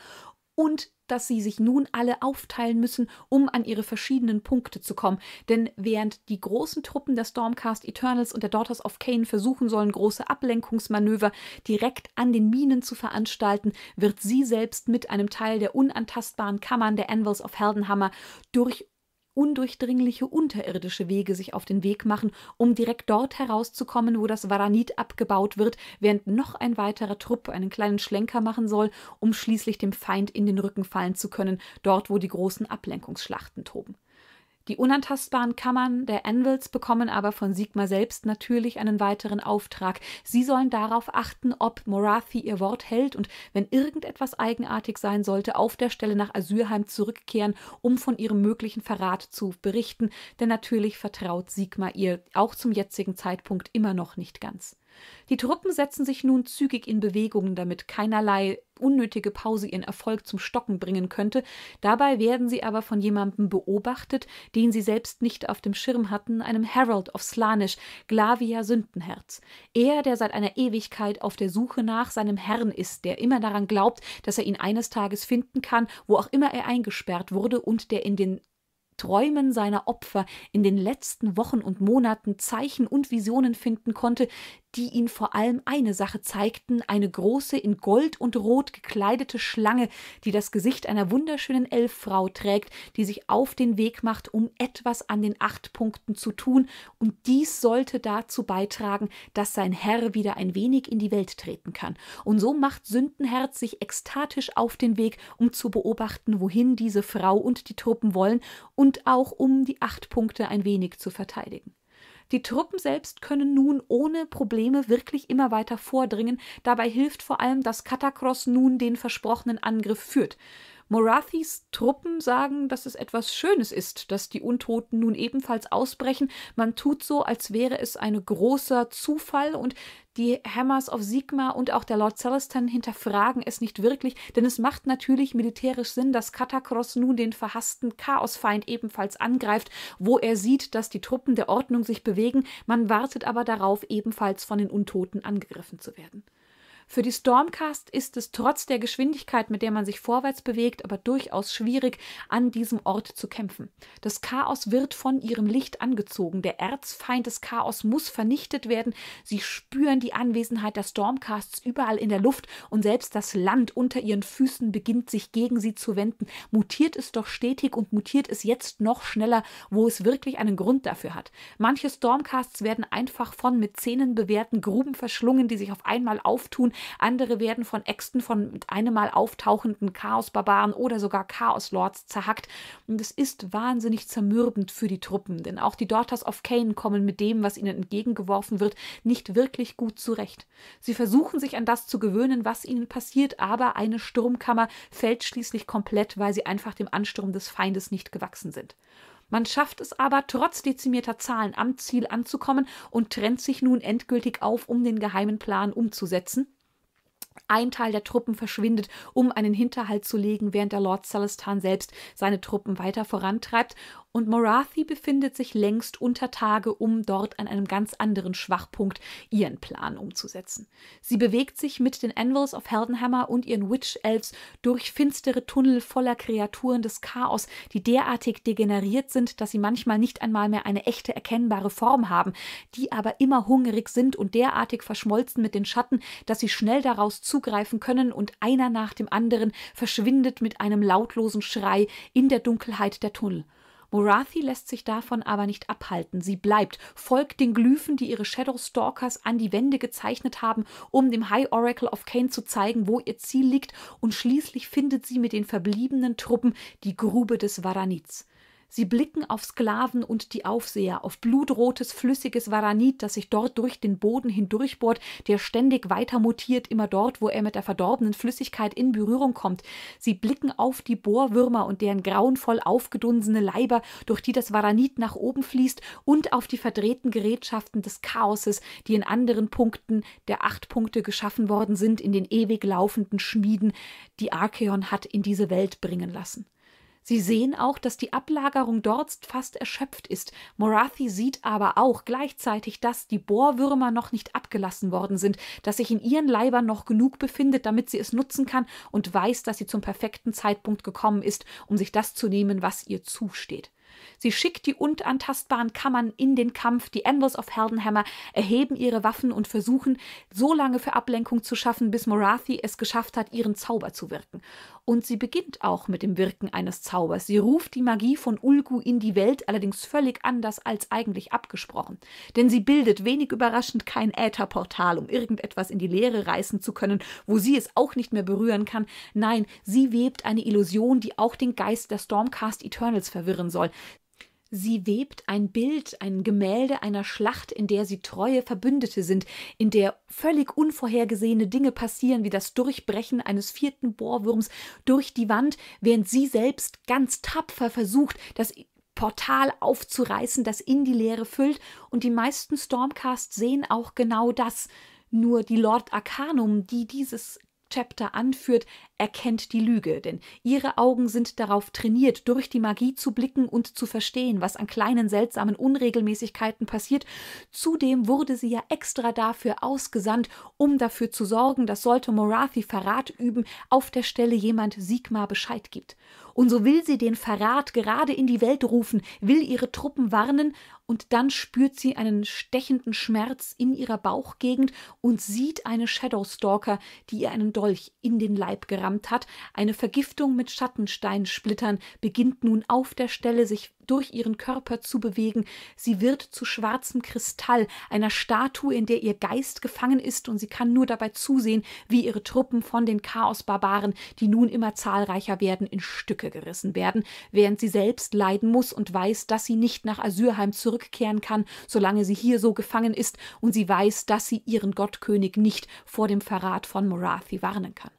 und dass sie sich nun alle aufteilen müssen, um an ihre verschiedenen Punkte zu kommen. Denn während die großen Truppen der Stormcast Eternals und der Daughters of Cain versuchen sollen, große Ablenkungsmanöver direkt an den Minen zu veranstalten, wird sie selbst mit einem Teil der unantastbaren Kammern der Anvils of Heldenhammer durch undurchdringliche unterirdische Wege sich auf den Weg machen, um direkt dort herauszukommen, wo das Varanit abgebaut wird, während noch ein weiterer Trupp einen kleinen Schlenker machen soll, um schließlich dem Feind in den Rücken fallen zu können, dort wo die großen Ablenkungsschlachten toben. Die unantastbaren Kammern der Anvils bekommen aber von Sigma selbst natürlich einen weiteren Auftrag. Sie sollen darauf achten, ob Morathi ihr Wort hält und wenn irgendetwas eigenartig sein sollte, auf der Stelle nach Asylheim zurückkehren, um von ihrem möglichen Verrat zu berichten, denn natürlich vertraut Sigma ihr auch zum jetzigen Zeitpunkt immer noch nicht ganz. Die Truppen setzen sich nun zügig in Bewegung, damit keinerlei unnötige Pause ihren Erfolg zum Stocken bringen könnte. Dabei werden sie aber von jemandem beobachtet, den sie selbst nicht auf dem Schirm hatten, einem Herald of Slanisch, Glavia Sündenherz. Er, der seit einer Ewigkeit auf der Suche nach seinem Herrn ist, der immer daran glaubt, dass er ihn eines Tages finden kann, wo auch immer er eingesperrt wurde und der in den Träumen seiner Opfer in den letzten Wochen und Monaten Zeichen und Visionen finden konnte, die ihn vor allem eine Sache zeigten, eine große, in Gold und Rot gekleidete Schlange, die das Gesicht einer wunderschönen Elffrau trägt, die sich auf den Weg macht, um etwas an den acht Punkten zu tun, und dies sollte dazu beitragen, dass sein Herr wieder ein wenig in die Welt treten kann. Und so macht Sündenherz sich ekstatisch auf den Weg, um zu beobachten, wohin diese Frau und die Truppen wollen, und auch um die acht Punkte ein wenig zu verteidigen. Die Truppen selbst können nun ohne Probleme wirklich immer weiter vordringen. Dabei hilft vor allem, dass Katakross nun den versprochenen Angriff führt. Morathis Truppen sagen, dass es etwas Schönes ist, dass die Untoten nun ebenfalls ausbrechen. Man tut so, als wäre es ein großer Zufall und die Hammers of Sigma und auch der Lord Celestan hinterfragen es nicht wirklich, denn es macht natürlich militärisch Sinn, dass Katakross nun den verhassten Chaosfeind ebenfalls angreift, wo er sieht, dass die Truppen der Ordnung sich bewegen, man wartet aber darauf, ebenfalls von den Untoten angegriffen zu werden. Für die Stormcast ist es trotz der Geschwindigkeit, mit der man sich vorwärts bewegt, aber durchaus schwierig, an diesem Ort zu kämpfen. Das Chaos wird von ihrem Licht angezogen. Der Erzfeind des Chaos muss vernichtet werden. Sie spüren die Anwesenheit der Stormcasts überall in der Luft und selbst das Land unter ihren Füßen beginnt sich gegen sie zu wenden. Mutiert es doch stetig und mutiert es jetzt noch schneller, wo es wirklich einen Grund dafür hat. Manche Stormcasts werden einfach von mit Zähnen bewehrten Gruben verschlungen, die sich auf einmal auftun, andere werden von Äxten von mit einem Mal auftauchenden Chaosbarbaren oder sogar Chaoslords zerhackt. Und es ist wahnsinnig zermürbend für die Truppen, denn auch die Daughters of Cain kommen mit dem, was ihnen entgegengeworfen wird, nicht wirklich gut zurecht. Sie versuchen sich an das zu gewöhnen, was ihnen passiert, aber eine Sturmkammer fällt schließlich komplett, weil sie einfach dem Ansturm des Feindes nicht gewachsen sind. Man schafft es aber, trotz dezimierter Zahlen am Ziel anzukommen und trennt sich nun endgültig auf, um den geheimen Plan umzusetzen. Ein Teil der Truppen verschwindet, um einen Hinterhalt zu legen, während der Lord Celestan selbst seine Truppen weiter vorantreibt und Morathi befindet sich längst unter Tage, um dort an einem ganz anderen Schwachpunkt ihren Plan umzusetzen. Sie bewegt sich mit den Anvils of Heldenhammer und ihren Witch Elves durch finstere Tunnel voller Kreaturen des Chaos, die derartig degeneriert sind, dass sie manchmal nicht einmal mehr eine echte erkennbare Form haben, die aber immer hungrig sind und derartig verschmolzen mit den Schatten, dass sie schnell daraus zugreifen können und einer nach dem anderen verschwindet mit einem lautlosen Schrei in der Dunkelheit der Tunnel. Morathi lässt sich davon aber nicht abhalten. Sie bleibt, folgt den Glyphen, die ihre Shadow Stalkers an die Wände gezeichnet haben, um dem High Oracle of Kane zu zeigen, wo ihr Ziel liegt, und schließlich findet sie mit den verbliebenen Truppen die Grube des Varanids. Sie blicken auf Sklaven und die Aufseher, auf blutrotes, flüssiges Varanit, das sich dort durch den Boden hindurchbohrt, der ständig weiter mutiert, immer dort, wo er mit der verdorbenen Flüssigkeit in Berührung kommt. Sie blicken auf die Bohrwürmer und deren grauenvoll aufgedunsene Leiber, durch die das Varanit nach oben fließt, und auf die verdrehten Gerätschaften des Chaoses, die in anderen Punkten der acht Punkte geschaffen worden sind, in den ewig laufenden Schmieden, die Archeon hat in diese Welt bringen lassen. Sie sehen auch, dass die Ablagerung dort fast erschöpft ist. Morathi sieht aber auch gleichzeitig, dass die Bohrwürmer noch nicht abgelassen worden sind, dass sich in ihren Leibern noch genug befindet, damit sie es nutzen kann und weiß, dass sie zum perfekten Zeitpunkt gekommen ist, um sich das zu nehmen, was ihr zusteht. Sie schickt die unantastbaren Kammern in den Kampf. Die Anvils of Heldenhammer erheben ihre Waffen und versuchen, so lange für Ablenkung zu schaffen, bis Morathi es geschafft hat, ihren Zauber zu wirken. Und sie beginnt auch mit dem Wirken eines Zaubers. Sie ruft die Magie von Ulgu in die Welt, allerdings völlig anders als eigentlich abgesprochen. Denn sie bildet wenig überraschend kein Ätherportal, um irgendetwas in die Leere reißen zu können, wo sie es auch nicht mehr berühren kann. Nein, sie webt eine Illusion, die auch den Geist der Stormcast Eternals verwirren soll. Sie webt ein Bild, ein Gemälde einer Schlacht, in der sie treue Verbündete sind, in der völlig unvorhergesehene Dinge passieren, wie das Durchbrechen eines vierten Bohrwurms durch die Wand, während sie selbst ganz tapfer versucht, das Portal aufzureißen, das in die Leere füllt, und die meisten Stormcasts sehen auch genau das. Nur die Lord Arcanum, die dieses Chapter anführt, erkennt die Lüge, denn ihre Augen sind darauf trainiert, durch die Magie zu blicken und zu verstehen, was an kleinen seltsamen Unregelmäßigkeiten passiert. Zudem wurde sie ja extra dafür ausgesandt, um dafür zu sorgen, dass sollte Morathi Verrat üben, auf der Stelle jemand Sigmar Bescheid gibt. Und so will sie den Verrat gerade in die Welt rufen, will ihre Truppen warnen, und dann spürt sie einen stechenden Schmerz in ihrer Bauchgegend und sieht eine Shadowstalker, die ihr einen Dolch in den Leib gerät abgestammt hat, eine Vergiftung mit Schattensteinsplittern beginnt nun auf der Stelle sich durch ihren Körper zu bewegen, sie wird zu schwarzem Kristall, einer Statue, in der ihr Geist gefangen ist, und sie kann nur dabei zusehen, wie ihre Truppen von den Chaosbarbaren, die nun immer zahlreicher werden, in Stücke gerissen werden, während sie selbst leiden muss und weiß, dass sie nicht nach Asyrheim zurückkehren kann, solange sie hier so gefangen ist, und sie weiß, dass sie ihren Gottkönig nicht vor dem Verrat von Morathi warnen kann.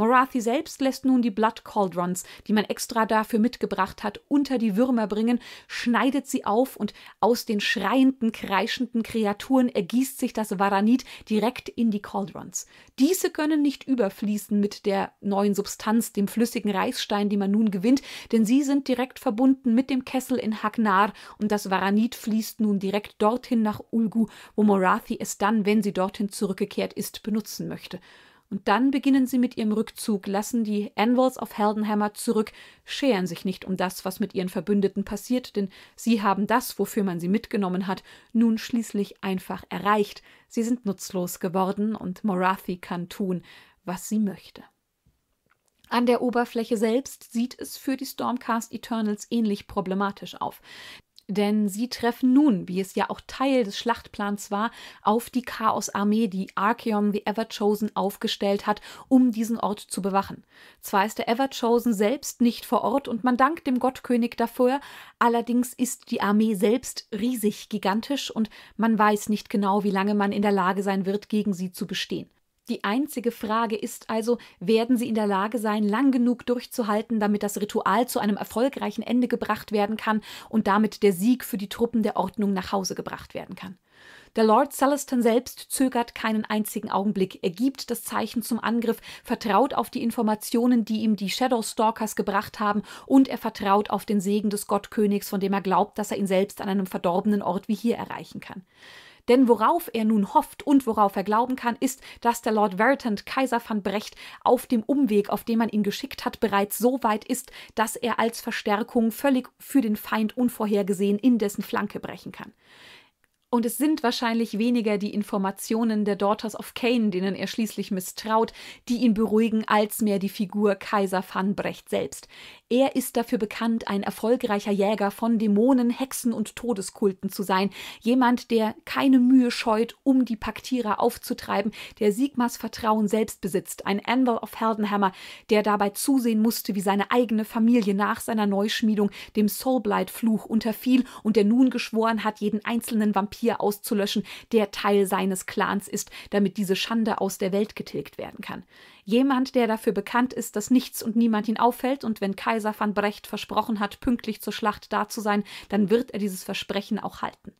Morathi selbst lässt nun die Blood Cauldrons, die man extra dafür mitgebracht hat, unter die Würmer bringen, schneidet sie auf und aus den schreienden, kreischenden Kreaturen ergießt sich das Varanit direkt in die Cauldrons. Diese können nicht überfließen mit der neuen Substanz, dem flüssigen Reichsstein, die man nun gewinnt, denn sie sind direkt verbunden mit dem Kessel in Hagnar und das Varanit fließt nun direkt dorthin nach Ulgu, wo Morathi es dann, wenn sie dorthin zurückgekehrt ist, benutzen möchte. Und dann beginnen sie mit ihrem Rückzug, lassen die Anvils of Heldenhammer zurück, scheren sich nicht um das, was mit ihren Verbündeten passiert, denn sie haben das, wofür man sie mitgenommen hat, nun schließlich einfach erreicht. Sie sind nutzlos geworden und Morathi kann tun, was sie möchte. An der Oberfläche selbst sieht es für die Stormcast Eternals ähnlich problematisch auf denn sie treffen nun, wie es ja auch Teil des Schlachtplans war, auf die Chaosarmee, die Archeon the Everchosen aufgestellt hat, um diesen Ort zu bewachen. Zwar ist der Everchosen selbst nicht vor Ort und man dankt dem Gottkönig dafür, allerdings ist die Armee selbst riesig gigantisch und man weiß nicht genau, wie lange man in der Lage sein wird, gegen sie zu bestehen. Die einzige Frage ist also, werden sie in der Lage sein, lang genug durchzuhalten, damit das Ritual zu einem erfolgreichen Ende gebracht werden kann und damit der Sieg für die Truppen der Ordnung nach Hause gebracht werden kann. Der Lord Celestin selbst zögert keinen einzigen Augenblick. Er gibt das Zeichen zum Angriff, vertraut auf die Informationen, die ihm die Shadowstalkers gebracht haben, und er vertraut auf den Segen des Gottkönigs, von dem er glaubt, dass er ihn selbst an einem verdorbenen Ort wie hier erreichen kann. Denn worauf er nun hofft und worauf er glauben kann, ist, dass der Lord Veritant Kaiser van Brecht auf dem Umweg, auf dem man ihn geschickt hat, bereits so weit ist, dass er als Verstärkung völlig für den Feind unvorhergesehen in dessen Flanke brechen kann. Und es sind wahrscheinlich weniger die Informationen der Daughters of Cain, denen er schließlich misstraut, die ihn beruhigen, als mehr die Figur Kaiser van Brecht selbst. Er ist dafür bekannt, ein erfolgreicher Jäger von Dämonen, Hexen und Todeskulten zu sein. Jemand, der keine Mühe scheut, um die Paktierer aufzutreiben, der Sigmas Vertrauen selbst besitzt. Ein Anvil of Heldenhammer, der dabei zusehen musste, wie seine eigene Familie nach seiner Neuschmiedung dem Soulblight-Fluch unterfiel und der nun geschworen hat, jeden einzelnen Vampir auszulöschen, der Teil seines Clans ist, damit diese Schande aus der Welt getilgt werden kann. Jemand, der dafür bekannt ist, dass nichts und niemand ihn auffällt und wenn Kaiser van Brecht versprochen hat, pünktlich zur Schlacht da zu sein, dann wird er dieses Versprechen auch halten.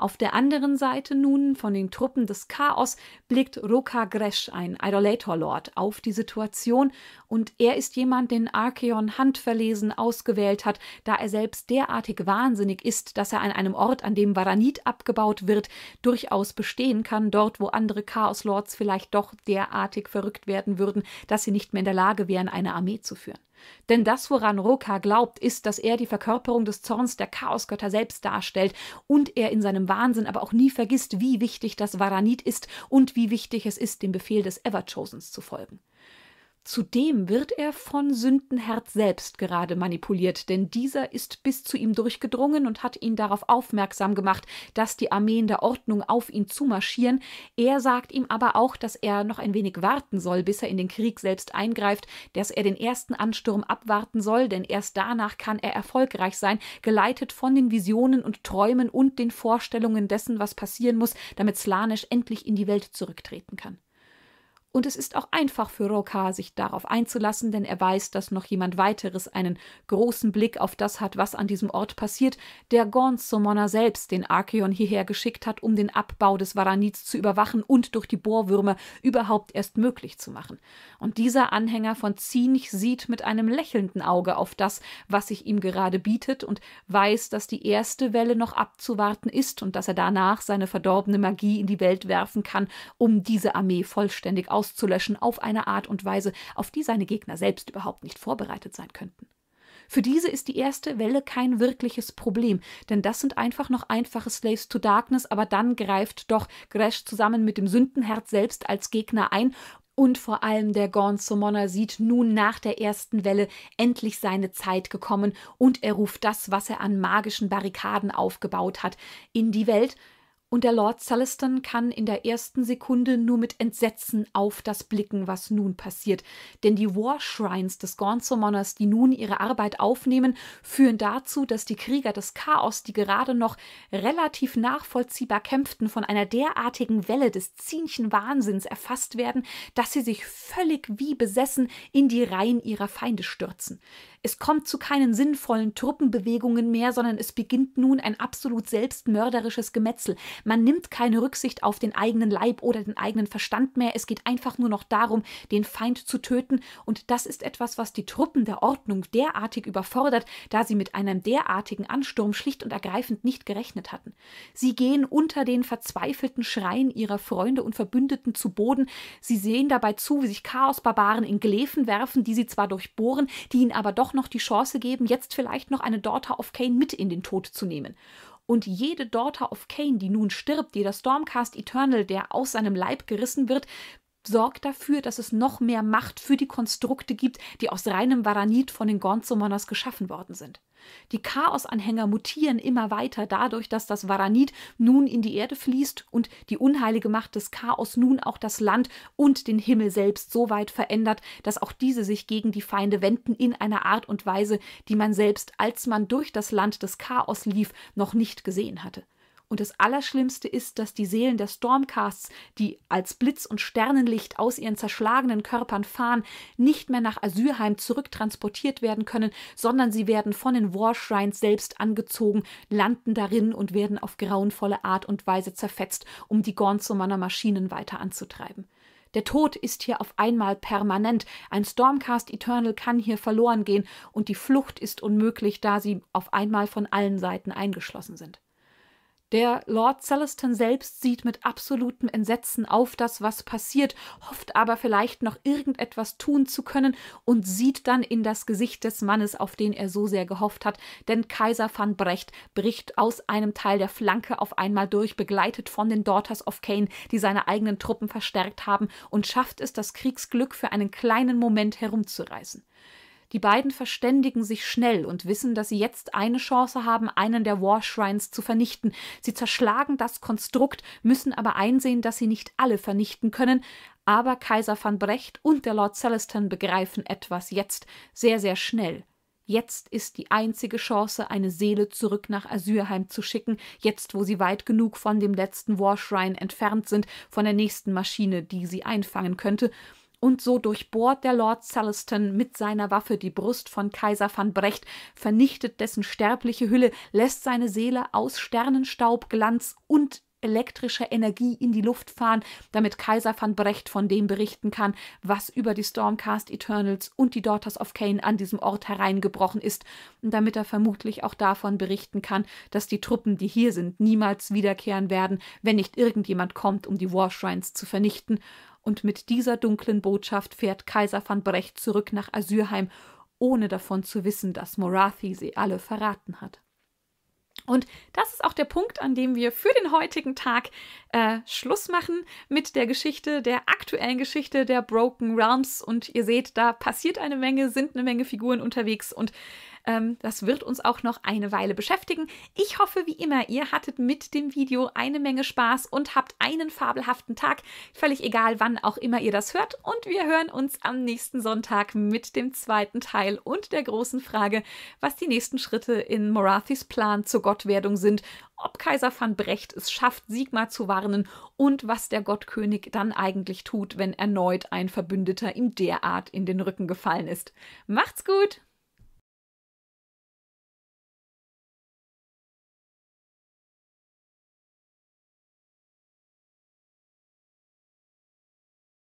Auf der anderen Seite nun von den Truppen des Chaos blickt Roka Gresh, ein Idolator-Lord, auf die Situation und er ist jemand, den Archeon handverlesen ausgewählt hat, da er selbst derartig wahnsinnig ist, dass er an einem Ort, an dem Varanit abgebaut wird, durchaus bestehen kann, dort, wo andere Chaos-Lords vielleicht doch derartig verrückt werden würden, dass sie nicht mehr in der Lage wären, eine Armee zu führen. Denn das, woran Roka glaubt, ist, dass er die Verkörperung des Zorns der Chaosgötter selbst darstellt und er in seinem Wahnsinn aber auch nie vergisst, wie wichtig das Varanit ist und wie wichtig es ist, dem Befehl des Everchosens zu folgen. Zudem wird er von Sündenherz selbst gerade manipuliert, denn dieser ist bis zu ihm durchgedrungen und hat ihn darauf aufmerksam gemacht, dass die Armeen der Ordnung auf ihn zumarschieren. Er sagt ihm aber auch, dass er noch ein wenig warten soll, bis er in den Krieg selbst eingreift, dass er den ersten Ansturm abwarten soll, denn erst danach kann er erfolgreich sein, geleitet von den Visionen und Träumen und den Vorstellungen dessen, was passieren muss, damit Slanisch endlich in die Welt zurücktreten kann. Und es ist auch einfach für Rokar, sich darauf einzulassen, denn er weiß, dass noch jemand weiteres einen großen Blick auf das hat, was an diesem Ort passiert, der Gorns Somona selbst, den Archeon hierher geschickt hat, um den Abbau des Varanids zu überwachen und durch die Bohrwürmer überhaupt erst möglich zu machen. Und dieser Anhänger von Zinch sieht mit einem lächelnden Auge auf das, was sich ihm gerade bietet und weiß, dass die erste Welle noch abzuwarten ist und dass er danach seine verdorbene Magie in die Welt werfen kann, um diese Armee vollständig aufzunehmen auszulöschen auf eine Art und Weise, auf die seine Gegner selbst überhaupt nicht vorbereitet sein könnten. Für diese ist die erste Welle kein wirkliches Problem, denn das sind einfach noch einfache Slaves to Darkness, aber dann greift doch Gresh zusammen mit dem Sündenherz selbst als Gegner ein und vor allem der Gorn Summoner sieht nun nach der ersten Welle endlich seine Zeit gekommen und er ruft das, was er an magischen Barrikaden aufgebaut hat, in die Welt, und der Lord Sulliston kann in der ersten Sekunde nur mit Entsetzen auf das blicken, was nun passiert. Denn die War Shrines des Gonsomoners, die nun ihre Arbeit aufnehmen, führen dazu, dass die Krieger des Chaos, die gerade noch relativ nachvollziehbar kämpften, von einer derartigen Welle des zienchen Wahnsinns erfasst werden, dass sie sich völlig wie besessen in die Reihen ihrer Feinde stürzen. Es kommt zu keinen sinnvollen Truppenbewegungen mehr, sondern es beginnt nun ein absolut selbstmörderisches Gemetzel. Man nimmt keine Rücksicht auf den eigenen Leib oder den eigenen Verstand mehr. Es geht einfach nur noch darum, den Feind zu töten. Und das ist etwas, was die Truppen der Ordnung derartig überfordert, da sie mit einem derartigen Ansturm schlicht und ergreifend nicht gerechnet hatten. Sie gehen unter den verzweifelten Schreien ihrer Freunde und Verbündeten zu Boden. Sie sehen dabei zu, wie sich Chaosbarbaren in Gläfen werfen, die sie zwar durchbohren, die ihnen aber doch auch noch die Chance geben, jetzt vielleicht noch eine Daughter of Kane mit in den Tod zu nehmen. Und jede Daughter of Kane, die nun stirbt, jeder Stormcast Eternal, der aus seinem Leib gerissen wird, sorgt dafür, dass es noch mehr Macht für die Konstrukte gibt, die aus reinem Varanit von den Gonzomonas geschaffen worden sind. Die Chaos-Anhänger mutieren immer weiter dadurch, dass das Varanit nun in die Erde fließt und die unheilige Macht des Chaos nun auch das Land und den Himmel selbst so weit verändert, dass auch diese sich gegen die Feinde wenden in einer Art und Weise, die man selbst, als man durch das Land des Chaos lief, noch nicht gesehen hatte. Und das Allerschlimmste ist, dass die Seelen der Stormcasts, die als Blitz und Sternenlicht aus ihren zerschlagenen Körpern fahren, nicht mehr nach Asylheim zurücktransportiert werden können, sondern sie werden von den Warshrines selbst angezogen, landen darin und werden auf grauenvolle Art und Weise zerfetzt, um die Gornsumaner Maschinen weiter anzutreiben. Der Tod ist hier auf einmal permanent. Ein Stormcast Eternal kann hier verloren gehen und die Flucht ist unmöglich, da sie auf einmal von allen Seiten eingeschlossen sind. Der Lord Celestin selbst sieht mit absolutem Entsetzen auf das, was passiert, hofft aber vielleicht noch irgendetwas tun zu können und sieht dann in das Gesicht des Mannes, auf den er so sehr gehofft hat, denn Kaiser van Brecht bricht aus einem Teil der Flanke auf einmal durch, begleitet von den Daughters of Cain, die seine eigenen Truppen verstärkt haben, und schafft es, das Kriegsglück für einen kleinen Moment herumzureißen. Die beiden verständigen sich schnell und wissen, dass sie jetzt eine Chance haben, einen der War Shrines zu vernichten. Sie zerschlagen das Konstrukt, müssen aber einsehen, dass sie nicht alle vernichten können. Aber Kaiser van Brecht und der Lord Celestin begreifen etwas jetzt sehr, sehr schnell. Jetzt ist die einzige Chance, eine Seele zurück nach Asyrheim zu schicken, jetzt wo sie weit genug von dem letzten Warshrine entfernt sind, von der nächsten Maschine, die sie einfangen könnte, und so durchbohrt der Lord Salistan mit seiner Waffe die Brust von Kaiser van Brecht, vernichtet dessen sterbliche Hülle, lässt seine Seele aus Sternenstaub, Glanz und elektrischer Energie in die Luft fahren, damit Kaiser van Brecht von dem berichten kann, was über die Stormcast Eternals und die Daughters of Cain an diesem Ort hereingebrochen ist, und damit er vermutlich auch davon berichten kann, dass die Truppen, die hier sind, niemals wiederkehren werden, wenn nicht irgendjemand kommt, um die Warshrines zu vernichten, und mit dieser dunklen Botschaft fährt Kaiser van Brecht zurück nach Asyrheim, ohne davon zu wissen, dass Morathi sie alle verraten hat. Und das ist auch der Punkt, an dem wir für den heutigen Tag äh, Schluss machen mit der Geschichte, der aktuellen Geschichte der Broken Realms. Und ihr seht, da passiert eine Menge, sind eine Menge Figuren unterwegs und ähm, das wird uns auch noch eine Weile beschäftigen. Ich hoffe, wie immer, ihr hattet mit dem Video eine Menge Spaß und habt einen fabelhaften Tag. Völlig egal, wann auch immer ihr das hört. Und wir hören uns am nächsten Sonntag mit dem zweiten Teil und der großen Frage, was die nächsten Schritte in Morathis Plan zur Gottwerdung sind, ob Kaiser van Brecht es schafft, Sigmar zu warnen und was der Gottkönig dann eigentlich tut, wenn erneut ein Verbündeter ihm derart in den Rücken gefallen ist. Macht's gut!